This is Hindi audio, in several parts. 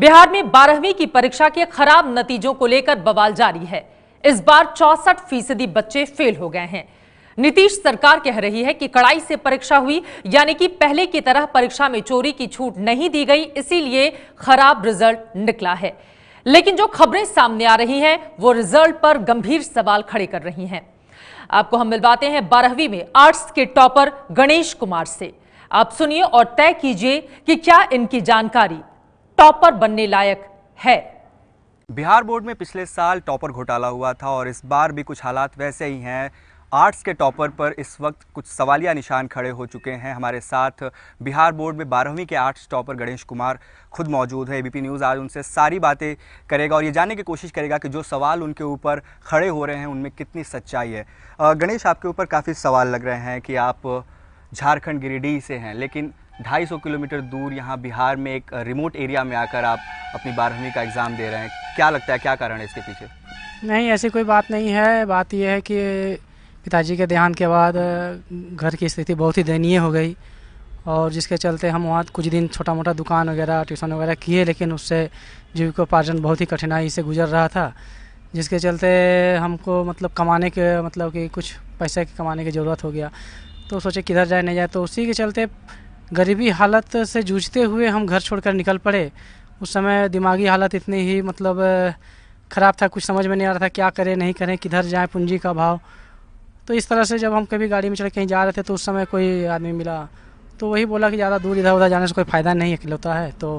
बिहार में बारहवीं की परीक्षा के खराब नतीजों को लेकर बवाल जारी है इस बार चौसठ फीसदी बच्चे फेल हो गए हैं नीतीश सरकार कह रही है कि कड़ाई से परीक्षा हुई यानी कि पहले की तरह परीक्षा में चोरी की छूट नहीं दी गई इसीलिए खराब रिजल्ट निकला है लेकिन जो खबरें सामने आ रही हैं वो रिजल्ट पर गंभीर सवाल खड़े कर रही हैं आपको हम मिलवाते हैं बारहवीं में आर्ट्स के टॉपर गणेश कुमार से आप सुनिए और तय कीजिए कि क्या इनकी जानकारी टॉपर बनने लायक है बिहार बोर्ड में पिछले साल टॉपर घोटाला हुआ था और इस बार भी कुछ हालात वैसे ही हैं आर्ट्स के टॉपर पर इस वक्त कुछ सवालिया निशान खड़े हो चुके हैं हमारे साथ बिहार बोर्ड में बारहवीं के आर्ट्स टॉपर गणेश कुमार खुद मौजूद है एबीपी न्यूज़ आज उनसे सारी बातें करेगा और ये जानने की कोशिश करेगा कि जो सवाल उनके ऊपर खड़े हो रहे हैं उनमें कितनी सच्चाई है गणेश आपके ऊपर काफ़ी सवाल लग रहे हैं कि आप झारखंड गिरिडीह से हैं लेकिन 250 किलोमीटर दूर यहाँ बिहार में एक रिमोट एरिया में आकर आप अपनी बारहवीं का एग्ज़ाम दे रहे हैं क्या लगता है क्या कारण है इसके पीछे नहीं ऐसी कोई बात नहीं है बात यह है कि पिताजी के देहांत के बाद घर की स्थिति बहुत ही दयनीय हो गई और जिसके चलते हम वहाँ कुछ दिन छोटा मोटा दुकान वगैरह ट्यूशन वगैरह किए लेकिन उससे जीविकोपार्जन बहुत ही कठिनाई से गुजर रहा था जिसके चलते हमको मतलब कमाने के मतलब कि कुछ पैसे कमाने की ज़रूरत हो गया तो सोचे किधर जाए नहीं जाए तो उसी के चलते गरीबी हालत से जूझते हुए हम घर छोड़कर निकल पड़े उस समय दिमागी हालत इतनी ही मतलब ख़राब था कुछ समझ में नहीं आ रहा था क्या करें नहीं करें किधर जाएं पूंजी का भाव तो इस तरह से जब हम कभी गाड़ी में चढ़ कहीं जा रहे थे तो उस समय कोई आदमी मिला तो वही बोला कि ज़्यादा दूर इधर उधर जाने से कोई फ़ायदा नहीं अकेलौता है तो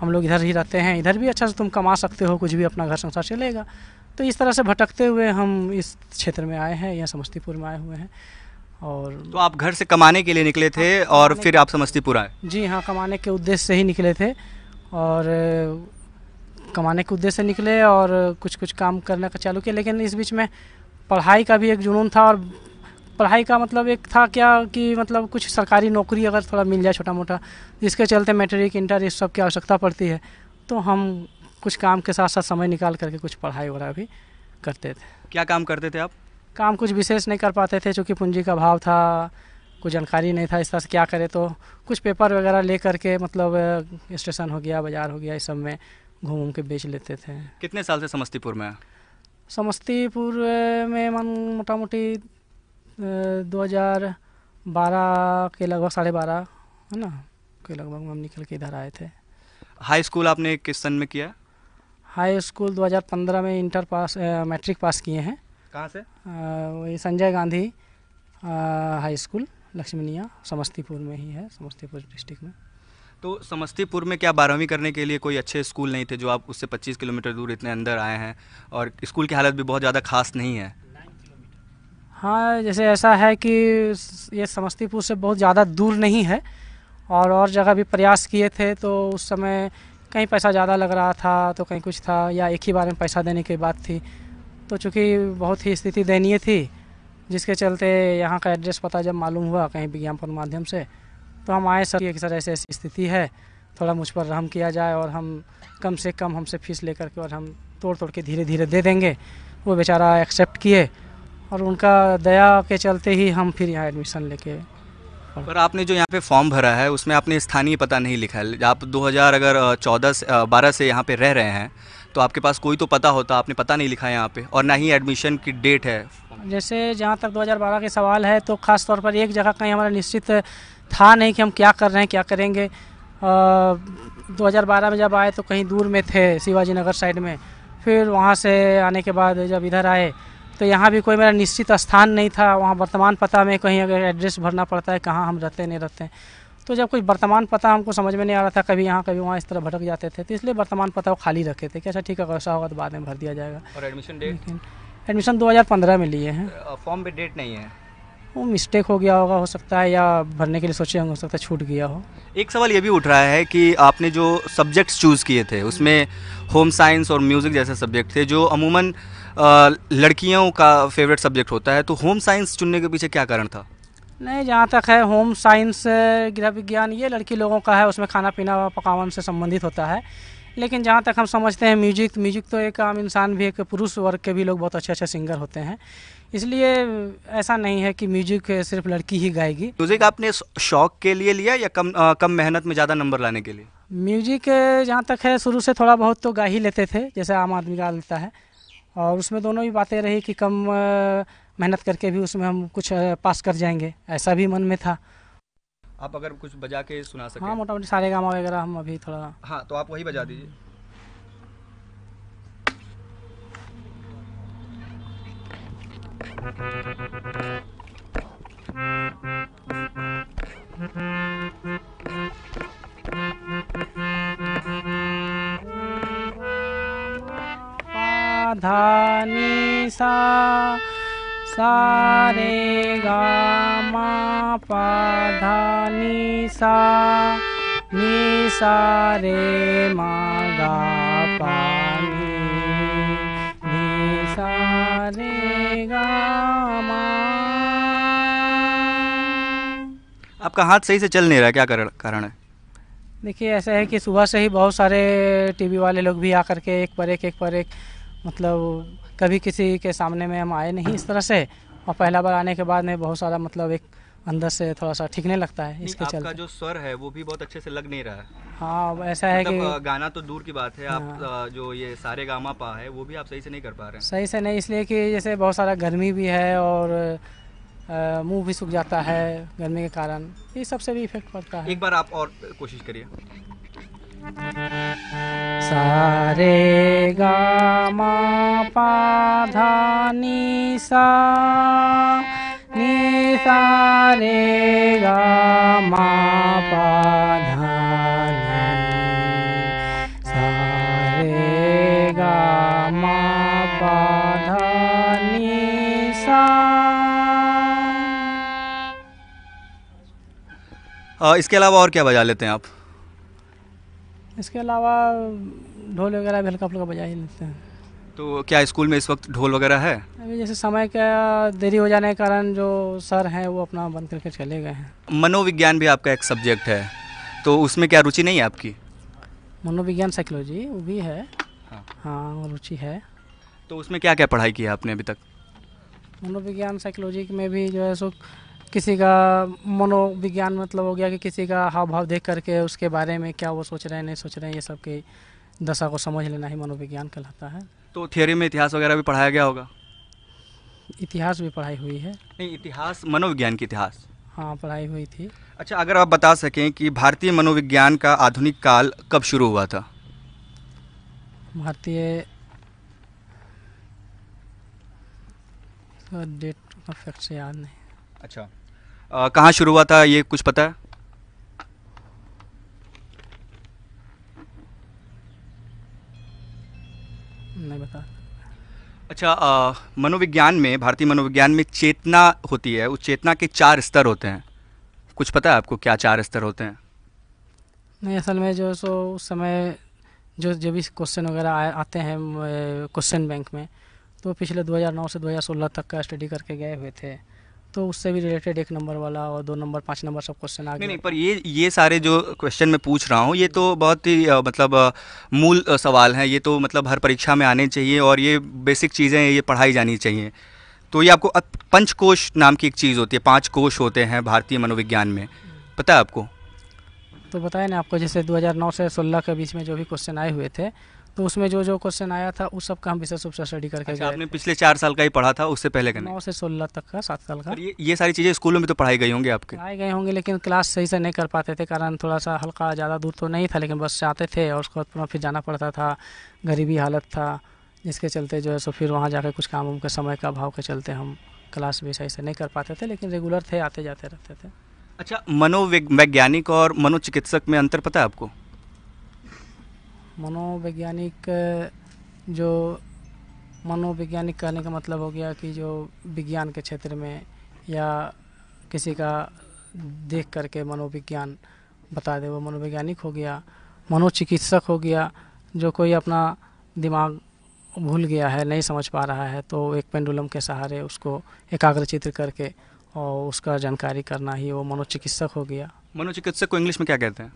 हम लोग इधर ही रहते हैं इधर भी अच्छा से तुम कमा सकते हो कुछ भी अपना घर संसार चलेगा तो इस तरह से भटकते हुए हम इस क्षेत्र में आए हैं या समस्तीपुर में आए हुए हैं और तो आप घर से कमाने के लिए निकले थे हाँ, और फिर आप समस्तीपुर आए जी हाँ कमाने के उद्देश्य से ही निकले थे और कमाने के उद्देश्य से निकले और कुछ कुछ काम करने का चालू किया लेकिन इस बीच में पढ़ाई का भी एक जुनून था और पढ़ाई का मतलब एक था क्या कि मतलब कुछ सरकारी नौकरी अगर थोड़ा मिल जाए छोटा मोटा जिसके चलते मैट्रिक इंटर इस सब की आवश्यकता पड़ती है तो हम कुछ काम के साथ साथ समय निकाल करके कुछ पढ़ाई वगैरह भी करते थे क्या काम करते थे आप काम कुछ विशेष नहीं कर पाते थे चूँकि पूंजी का अभाव था कुछ जानकारी नहीं था इस तरह से क्या करें तो कुछ पेपर वगैरह ले करके मतलब स्टेशन हो गया बाज़ार हो गया इस सब में घूम घूम के बेच लेते थे कितने साल से समस्तीपुर में समस्तीपुर में मन मोटा मोटी दो हज़ार बारह के लगभग साढ़े बारह है ना के लगभग हम निकल के इधर आए थे हाई स्कूल आपने किस सन में किया हाई स्कूल 2015 में इंटर पास मैट्रिक पास किए हैं कहाँ से वही संजय गांधी हाई स्कूल लक्ष्मीनिया समस्तीपुर में ही है समस्तीपुर डिस्ट्रिक्ट में तो समस्तीपुर में क्या बारहवीं करने के लिए कोई अच्छे स्कूल नहीं थे जो आप उससे 25 किलोमीटर दूर इतने अंदर आए हैं और स्कूल की हालत भी बहुत ज़्यादा खास नहीं है हाँ जैसे ऐसा है कि ये समस्तीपुर से बहुत ज़्यादा दूर नहीं है और और जगह भी प्रयास किए थे तो उस समय कहीं पैसा ज़्यादा लग रहा था तो कहीं कुछ था या एक ही बार में पैसा देने की बात थी तो चूँकि बहुत ही स्थिति दयनीय थी जिसके चलते यहाँ का एड्रेस पता जब मालूम हुआ कहीं विज्ञापन माध्यम से तो हम आए सर कि सर ऐसी ऐसी स्थिति है थोड़ा मुझ पर रहम किया जाए और हम कम से कम हमसे फीस लेकर के और हम तोड़ तोड़ के धीरे धीरे दे देंगे वो बेचारा एक्सेप्ट किए और उनका दया के चलते ही हम फिर यहाँ एडमिशन लेके पर आपने जो यहाँ पे फॉर्म भरा है उसमें आपने स्थानीय पता नहीं लिखा है आप 2000 अगर 14 12 से यहाँ पे रह रहे हैं तो आपके पास कोई तो पता होता आपने पता नहीं लिखा है यहाँ पे और ना ही एडमिशन की डेट है जैसे जहाँ तक 2012 के सवाल है तो ख़ास तौर पर एक जगह कहीं हमारा निश्चित था नहीं कि हम क्या कर रहे हैं क्या करेंगे दो 2012 में जब आए तो कहीं दूर में थे शिवाजी नगर साइड में फिर वहाँ से आने के बाद जब इधर आए तो यहाँ भी कोई मेरा निश्चित स्थान नहीं था वहाँ वर्तमान पता में कहीं अगर एड्रेस भरना पड़ता है कहाँ हम रहते नहीं रहते तो जब कुछ वर्तमान पता हमको समझ में नहीं आ रहा था कभी यहाँ कभी वहाँ इस तरह भटक जाते थे तो इसलिए वर्तमान पता वो खाली रखे थे कि अच्छा ठीक है वैसा होगा तो बाद में भर दिया जाएगा और एडमिशन डेट एडमिशन 2015 में लिए हैं फॉर्म पे डेट नहीं है वो मिस्टेक हो गया होगा हो सकता है या भरने के लिए सोचे होंगे हो सकता है छूट गया हो एक सवाल ये भी उठ रहा है कि आपने जो सब्जेक्ट्स चूज़ किए थे उसमें होम साइंस और म्यूज़िक जैसे सब्जेक्ट थे जो अमूमन लड़कियों का फेवरेट सब्जेक्ट होता है तो होम साइंस चुनने के पीछे क्या कारण था नहीं जहाँ तक है होम साइंस गृह विज्ञान ये लड़की लोगों का है उसमें खाना पीना पकावन से संबंधित होता है लेकिन जहाँ तक हम समझते हैं म्यूजिक म्यूजिक तो एक आम इंसान भी एक पुरुष वर्ग के भी लोग बहुत अच्छे अच्छे सिंगर होते हैं इसलिए ऐसा नहीं है कि म्यूजिक सिर्फ लड़की ही गाएगी म्यूजिक आपने शौक के लिए लिया या कम आ, कम मेहनत में ज़्यादा नंबर लाने के लिए म्यूजिक जहाँ तक है शुरू से थोड़ा बहुत तो गा ही लेते थे जैसे आम आदमी गा लेता है और उसमें दोनों ही बातें रही कि कम मेहनत करके भी उसमें हम कुछ पास कर जाएंगे ऐसा भी मन में था आप अगर कुछ बजा के सुना सकते हाँ मोटा मोटी सारे गामा वगैरह हम अभी थोड़ा हाँ तो आप वही बजा दीजिए धानी सा सारे गा मा पा धा नी सा नी सा रे मा गा पा नी सा रे गा मा आपका हाथ सही से चल नहीं रहा क्या कारण है देखिए ऐसा है कि सुबह से ही बहुत सारे टीवी वाले लोग भी आकर के एक पर एक एक पर एक मतलब कभी किसी के सामने में हम आए नहीं इस तरह से और पहला बार आने के बाद में बहुत सारा मतलब एक अंदर से थोड़ा सा ठीकने लगता है इसके चलते आपका जो स्वर है वो भी बहुत अच्छे से लग नहीं रहा है हाँ ऐसा मतलब है कि गाना तो दूर की बात है आप हाँ। जो ये सारे गामा पा है वो भी आप सही से नहीं कर पा रहे हैं सही से नहीं इसलिए कि जैसे बहुत सारा गर्मी भी है और मुंह भी सूख जाता है गर्मी के कारण ये सबसे भी इफेक्ट पड़ता है एक बार आप और कोशिश करिए सारे गा नी सा नी सा रे गा सा रे नी सा इसके अलावा और क्या बजा लेते हैं आप इसके अलावा ढोल वगैरह भी हल्का फुल्का बजा ही लेते हैं तो क्या स्कूल में इस वक्त ढोल वगैरह है अभी जैसे समय का देरी हो जाने के कारण जो सर हैं वो अपना बंद करके चले गए हैं मनोविज्ञान भी आपका एक सब्जेक्ट है तो उसमें क्या रुचि नहीं है आपकी मनोविज्ञान साइकोलॉजी वो भी है हाँ, हाँ रुचि है तो उसमें क्या क्या पढ़ाई की है आपने अभी तक मनोविज्ञान साइकोलॉजी में भी जो है सो किसी का मनोविज्ञान मतलब हो गया कि किसी का हाव भाव देख करके उसके बारे में क्या वो सोच रहे हैं नहीं सोच रहे हैं ये सब की दशा को समझ लेना ही मनोविज्ञान कहलाता है तो थियोरी में इतिहास वगैरह भी पढ़ाया गया होगा इतिहास भी पढ़ाई हुई है नहीं इतिहास मनोविज्ञान की इतिहास हाँ पढ़ाई हुई थी अच्छा अगर आप बता सकें कि भारतीय मनोविज्ञान का आधुनिक काल कब शुरू हुआ था भारतीय डेट परफेक्ट से याद नहीं अच्छा कहाँ शुरू हुआ था ये कुछ पता है नहीं बता अच्छा मनोविज्ञान में भारतीय मनोविज्ञान में चेतना होती है उस चेतना के चार स्तर होते हैं कुछ पता है आपको क्या चार स्तर होते हैं नहीं असल में जो सो उस समय जो जब भी क्वेश्चन वगैरह आते हैं क्वेश्चन बैंक में तो पिछले 2009 से 2016 तक का स्टडी करके गए हुए थे तो उससे भी रिलेटेड एक नंबर वाला और दो नंबर पाँच नंबर सब क्वेश्चन आ गए नहीं, नहीं पर ये ये सारे जो क्वेश्चन मैं पूछ रहा हूँ ये तो बहुत ही मतलब मूल सवाल हैं ये तो मतलब हर परीक्षा में आने चाहिए और ये बेसिक चीज़ें ये पढ़ाई जानी चाहिए तो ये आपको पंचकोश नाम की एक चीज़ होती है पाँच कोश होते हैं भारतीय मनोविज्ञान में पता है आपको तो बताया ना आपको जैसे 2009 से 16 के बीच में जो भी क्वेश्चन आए हुए थे तो उसमें जो जो क्वेश्चन आया था उस सब का हम विशेष रूप से स्टडी करके अच्छा, आपने पिछले चार साल का ही पढ़ा था उससे पहले का नौ से सोलह तक का सात साल का ये, ये सारी चीज़ें स्कूलों में तो पढ़ाई गई होंगी आपके पढ़ाई गए होंगे लेकिन क्लास सही से नहीं कर पाते थे कारण थोड़ा सा हल्का ज़्यादा दूर तो नहीं था लेकिन बस से आते थे और उसके बाद फिर जाना पड़ता था गरीबी हालत था जिसके चलते जो है सो फिर वहाँ जाकर कुछ काम उम के समय का अभाव के चलते हम क्लास भी सही से नहीं कर पाते थे लेकिन रेगुलर थे आते जाते रहते थे अच्छा मनोवैज्ञानिक और मनोचिकित्सक में अंतर पता है आपको मनोवैज्ञानिक जो मनोवैज्ञानिक कहने का मतलब हो गया कि जो विज्ञान के क्षेत्र में या किसी का देख करके मनोविज्ञान बता दे वो मनोवैज्ञानिक हो गया मनोचिकित्सक हो गया जो कोई अपना दिमाग भूल गया है नहीं समझ पा रहा है तो एक पेंडुलम के सहारे उसको एकाग्र चित्र करके और उसका जानकारी करना ही वो मनोचिकित्सक हो गया मनोचिकित्सक को इंग्लिश में क्या कहते हैं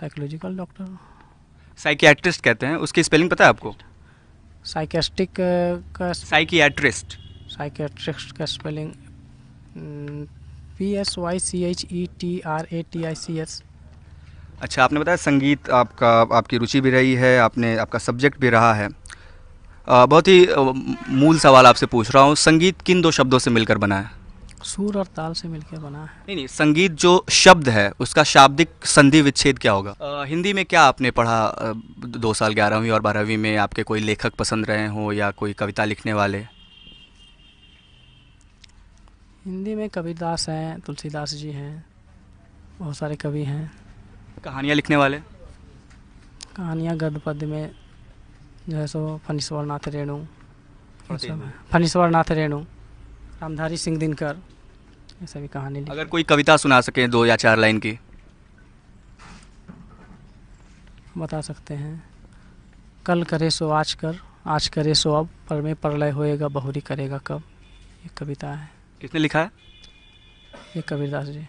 साइकोलॉजिकल डॉक्टर साइकियाट्रिस्ट कहते हैं उसकी स्पेलिंग पता है आपको साइकेस्टिक uh, का साइकियाट्रिस्ट साइकेट्रिस्ट का spelling P S Y C H E T R A T I C S अच्छा आपने बताया संगीत आपका आपकी रुचि भी रही है आपने आपका सब्जेक्ट भी रहा है आ, बहुत ही मूल सवाल आपसे पूछ रहा हूँ संगीत किन दो शब्दों से मिलकर बना है सुर और ताल से मिलकर बना है नहीं नहीं संगीत जो शब्द है उसका शाब्दिक संधि विच्छेद क्या होगा आ, हिंदी में क्या आपने पढ़ा दो साल ग्यारहवीं और बारहवीं में आपके कोई लेखक पसंद रहे हों या कोई कविता लिखने वाले हिंदी में कबीरदास हैं तुलसीदास जी हैं बहुत सारे कवि हैं कहानियाँ लिखने वाले कहानियाँ गद्य पद्य में जो है सो फनीश्वर नाथ रेणु फनीश्वर नाथ रेणु रामधारी सिंह दिनकर ऐसा भी कहानी अगर कोई कविता सुना सकें दो या चार लाइन की बता सकते हैं कल करे सो आज कर आज करे सो अब पर में प्रलय होएगा बहुरी करेगा कब ये कविता है किसने लिखा है ये कबीरदास जी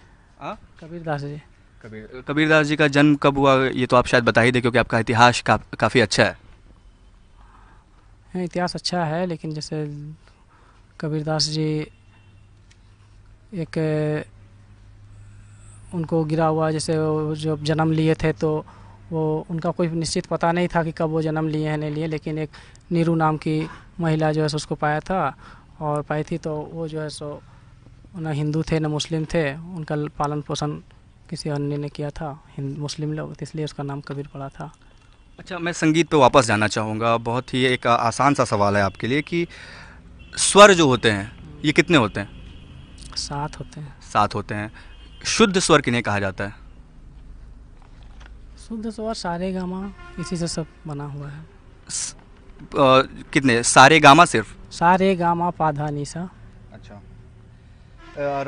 कबीरदास जी कबीर कबीरदास जी का जन्म कब हुआ ये तो आप शायद बता ही दें क्योंकि आपका इतिहास का, काफ़ी अच्छा है हाँ, इतिहास अच्छा है लेकिन जैसे कबीरदास जी एक उनको गिरा हुआ जैसे जो जन्म लिए थे तो वो उनका कोई निश्चित पता नहीं था कि कब वो जन्म लिए हैं नहीं लिए लेकिन एक नीरू नाम की महिला जो है सो उसको पाया था और पाई थी तो वो जो है सो न हिंदू थे न मुस्लिम थे उनका पालन पोषण किसी अन्य ने किया था मुस्लिम लोग इसलिए उसका नाम कबीर पड़ा था अच्छा मैं संगीत पे तो वापस जाना चाहूँगा बहुत ही एक आसान सा सवाल है आपके लिए कि स्वर जो होते हैं ये कितने होते हैं सात होते हैं सात होते हैं शुद्ध स्वर किन्हें कहा जाता है शुद्ध स्वर सारे गामा इसी से सब बना हुआ है स, आ, कितने सारे गामा सिर्फ सारे गामा पाधा निशा अच्छा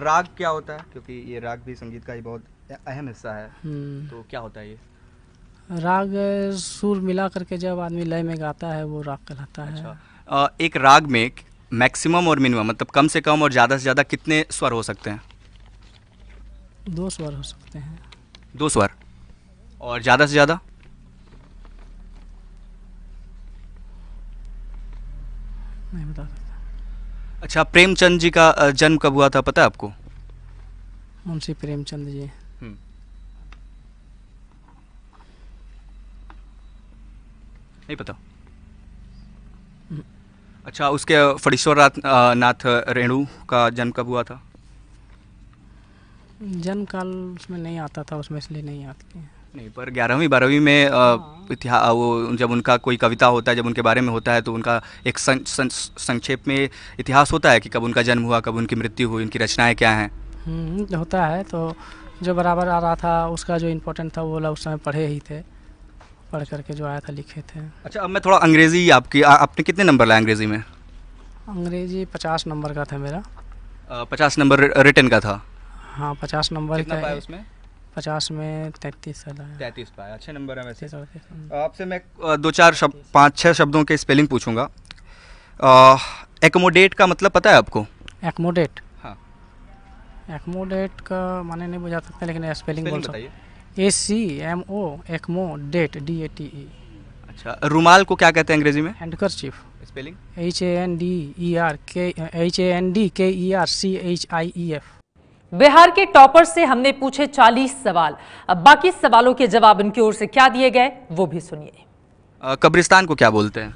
राग क्या होता है क्योंकि ये राग भी संगीत का ही बहुत अहम हिस्सा है हम्म। तो क्या होता है ये राग सुर मिला करके जब आदमी लय में गाता है वो राग कहलाता अच्छा। है एक राग में मैक्सिमम और मिनिमम मतलब कम से कम और ज़्यादा से ज़्यादा कितने स्वर हो सकते हैं दो स्वर हो सकते हैं दो स्वर और ज़्यादा से ज़्यादा नहीं बता सकता अच्छा प्रेमचंद जी का जन्म कब हुआ था पता है आपको मुंशी प्रेमचंद जी हम्म। नहीं पता अच्छा उसके फणीश्वर नाथ रेणु का जन्म कब हुआ था जन्म काल उसमें नहीं आता था उसमें इसलिए नहीं आती नहीं पर ग्यारहवीं बारहवीं में हाँ। इतिहा वो जब उनका कोई कविता होता है जब उनके बारे में होता है तो उनका एक सं, सं, संक्षेप में इतिहास होता है कि कब उनका जन्म हुआ कब उनकी मृत्यु हुई उनकी रचनाएं क्या हैं हम्म, होता है तो जो बराबर आ रहा था उसका जो इम्पोर्टेंट था वो उस समय पढ़े ही थे पढ़ करके जो आया था लिखे थे अच्छा अब मैं थोड़ा अंग्रेज़ी आपकी आ, आपने कितने नंबर लाए अंग्रेज़ी में अंग्रेजी पचास नंबर का था मेरा पचास नंबर रिटर्न का था हाँ पचास नंबर का है उसमें पचास में तैतीस तैतीस पाया अच्छे नंबर है वैसे आपसे मैं दो चार शब्द पाँच छः शब्दों के स्पेलिंग पूछूंगा एकोमोडेट का मतलब पता है आपको एकमोडेट हाँ एकमोडेट का माने नहीं बुझा सकते लेकिन स्पेलिंग बोल सकते ए सी एम ओ एक्मो date D A T E अच्छा रुमाल को क्या कहते हैं अंग्रेजी में handkerchief spelling H A N D E R K H A N D K E R C H I E F Bihar के टॉपर से हमने पूछे 40 सवाल अब बाकी सवालों के जवाब उनकी ओर से क्या दिए गए वो भी सुनिए कब्रिस्तान को क्या बोलते हैं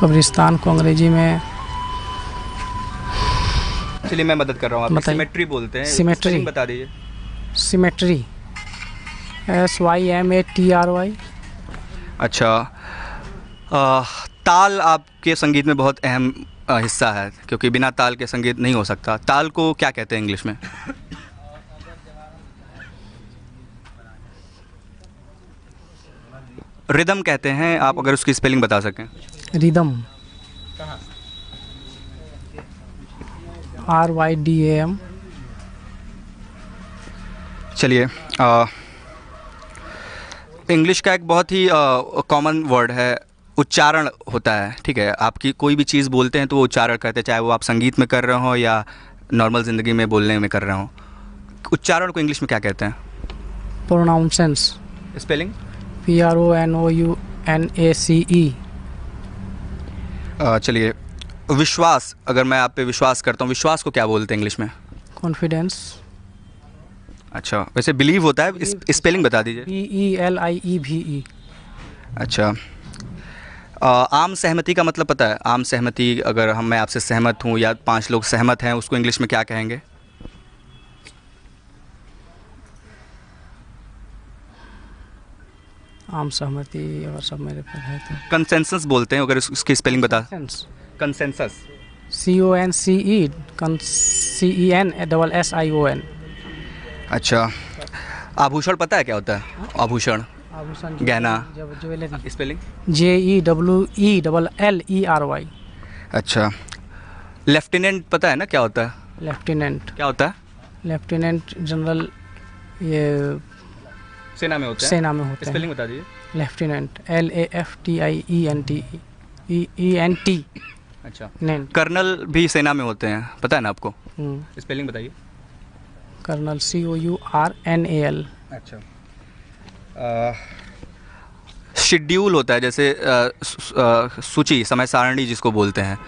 कब्रिस्तान को अंग्रेजी में चलिए मैं मदद कर रहा हूँ सिमेट्री बोलते हैं सिमेट्री बता दीजिए symmetry S Y M A T R Y अच्छा आ, ताल आपके संगीत में बहुत अहम हिस्सा है क्योंकि बिना ताल के संगीत नहीं हो सकता ताल को क्या कहते हैं इंग्लिश में रिदम कहते हैं आप अगर उसकी स्पेलिंग बता सकें rhythm R Y D M चलिए इंग्लिश का एक बहुत ही कॉमन वर्ड है उच्चारण होता है ठीक है आपकी कोई भी चीज़ बोलते हैं तो वो उच्चारण करते हैं चाहे वो आप संगीत में कर रहे हो या नॉर्मल ज़िंदगी में बोलने में कर रहे हो उच्चारण को इंग्लिश में क्या कहते हैं pronunciation spelling P R O N O U N A C E चलिए विश्वास अगर मैं आप पे विश्वास करता हूँ विश्वास को क्या बोलते हैं इंग्लिश में कॉन्फिडेंस अच्छा वैसे बिलीव होता है इस, स्पेलिंग बता दीजिए ई ई एल आई ई भी ई अच्छा आ, आम सहमति का मतलब पता है आम सहमति अगर हम मैं आपसे सहमत हूँ या पांच लोग सहमत हैं उसको इंग्लिश में क्या कहेंगे आम सहमति और सब मेरे पर है तो कंसेंसस बोलते हैं अगर उसकी स्पेलिंग बता consensus C O N C E C E N double S I O N अच्छा आभूषण पता है क्या होता है हाँ? आभूषण आभूषण गहना jewellery spelling J E W E double L E R Y अच्छा लेफ्टिनेंट पता है ना क्या होता है लेफ्टिनेंट क्या होता है लेफ्टिनेंट जनरल ये सेना में होता है सेना में होता है स्पेलिंग बता दीजिए lieutenant L A F T I E N T E N T अच्छा कर्नल भी सेना में होते हैं पता है ना आपको हम्म। स्पेलिंग बताइए colonel C O U R N A L अच्छा शेड्यूल होता है जैसे सूची समय सारणी जिसको बोलते हैं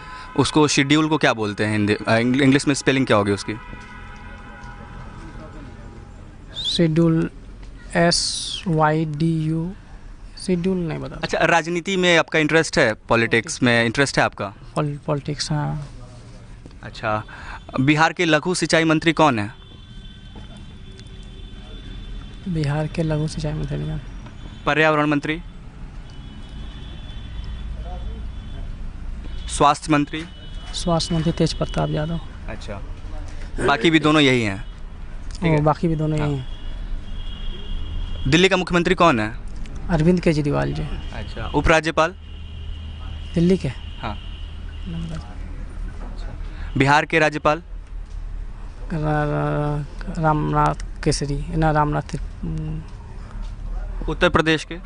उसको शेड्यूल को क्या बोलते हैं हिंदी इंग्लिश में स्पेलिंग क्या होगी उसकी schedule S Y D U schedule नहीं बता अच्छा राजनीति में आपका इंटरेस्ट है पॉलिटिक्स में इंटरेस्ट है आपका पॉलिटिक्स हाँ अच्छा बिहार के लघु सिंचाई मंत्री कौन है बिहार के लघु सिंचाई मंत्री पर्यावरण मंत्री स्वास्थ्य मंत्री स्वास्थ्य मंत्री तेज प्रताप यादव अच्छा बाकी भी दोनों यही हैं है बाकी भी दोनों यही हाँ। हैं दिल्ली का मुख्यमंत्री कौन है अरविंद केजरीवाल जी अच्छा उपराज्यपाल दिल्ली के हाँ अच्छा। बिहार के राज्यपाल रामनाथ केसरी ना रामनाथ हम्म। उत्तर प्रदेश के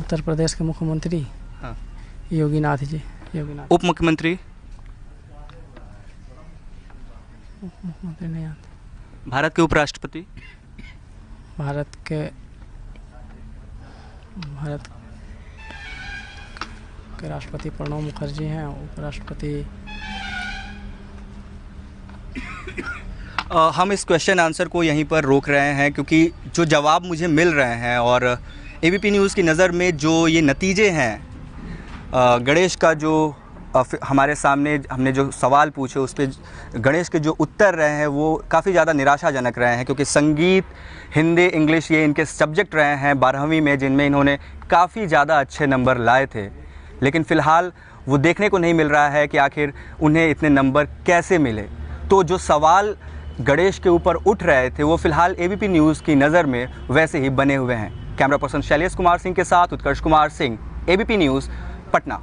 उत्तर प्रदेश के मुख्यमंत्री हाँ योगीनाथ जी नाथ उप मुख्यमंत्री मुख्यमंत्री नहीं आते भारत के उपराष्ट्रपति भारत के भारत के राष्ट्रपति प्रणब मुखर्जी हैं उपराष्ट्रपति हम इस क्वेश्चन आंसर को यहीं पर रोक रहे हैं क्योंकि जो जवाब मुझे मिल रहे हैं और एबीपी न्यूज़ की नज़र में जो ये नतीजे हैं गणेश का जो हमारे सामने हमने जो सवाल पूछे उस पर गणेश के जो उत्तर रहे हैं वो काफ़ी ज़्यादा निराशाजनक रहे हैं क्योंकि संगीत हिंदी इंग्लिश ये इनके सब्जेक्ट रहे हैं बारहवीं में जिनमें इन्होंने काफ़ी ज़्यादा अच्छे नंबर लाए थे लेकिन फ़िलहाल वो देखने को नहीं मिल रहा है कि आखिर उन्हें इतने नंबर कैसे मिले तो जो सवाल गणेश के ऊपर उठ रहे थे वो फ़िलहाल ए न्यूज़ की नज़र में वैसे ही बने हुए हैं कैमरा पर्सन शैलेश कुमार सिंह के साथ Utkarsh Kumar Singh A news Patna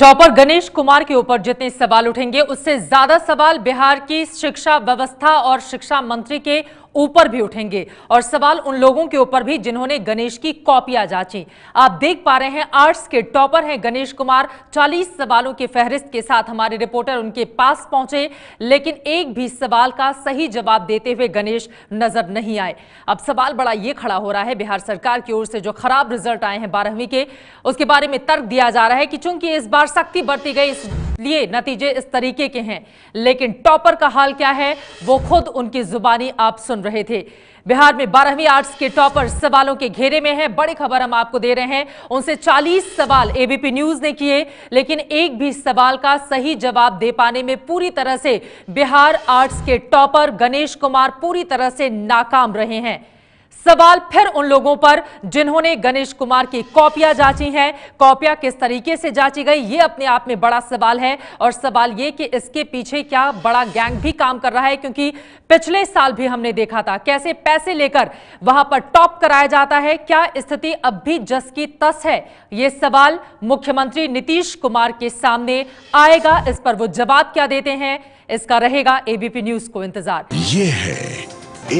topper Ganesh Kumar के ऊपर जितने सवाल उठेंगे उससे ज्यादा सवाल बिहार की शिक्षा व्यवस्था और शिक्षा मंत्री के ऊपर भी उठेंगे और सवाल उन लोगों के ऊपर भी जिन्होंने गणेश की कॉपियां जांची आप देख पा रहे हैं आर्ट्स के टॉपर हैं गणेश कुमार 40 सवालों की फहरिस्त के साथ हमारे रिपोर्टर उनके पास पहुंचे लेकिन एक भी सवाल का सही जवाब देते हुए गणेश नजर नहीं आए अब सवाल बड़ा ये खड़ा हो रहा है बिहार सरकार की ओर से जो खराब रिजल्ट आए हैं बारहवीं के उसके बारे में तर्क दिया जा रहा है कि चूंकि इस बार सख्ती बरती गई इसलिए नतीजे इस तरीके के हैं लेकिन टॉपर का हाल क्या है वो खुद उनकी जुबानी आप सुन रहे थे बिहार में बारहवीं आर्ट्स के टॉपर सवालों के घेरे में हैं बड़ी खबर हम आपको दे रहे हैं उनसे 40 सवाल एबीपी न्यूज ने किए लेकिन एक भी सवाल का सही जवाब दे पाने में पूरी तरह से बिहार आर्ट्स के टॉपर गणेश कुमार पूरी तरह से नाकाम रहे हैं सवाल फिर उन लोगों पर जिन्होंने गणेश कुमार की कॉपियां जांची हैं कॉपियां किस तरीके से जांची गई ये अपने आप में बड़ा सवाल है और सवाल ये कि इसके पीछे क्या बड़ा गैंग भी काम कर रहा है क्योंकि पिछले साल भी हमने देखा था कैसे पैसे लेकर वहां पर टॉप कराया जाता है क्या स्थिति अब भी जस की तस है ये सवाल मुख्यमंत्री नीतीश कुमार के सामने आएगा इस पर वो जवाब क्या देते हैं इसका रहेगा एबीपी न्यूज को इंतजार ये है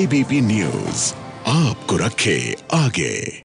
एबीपी न्यूज आपको रखे आगे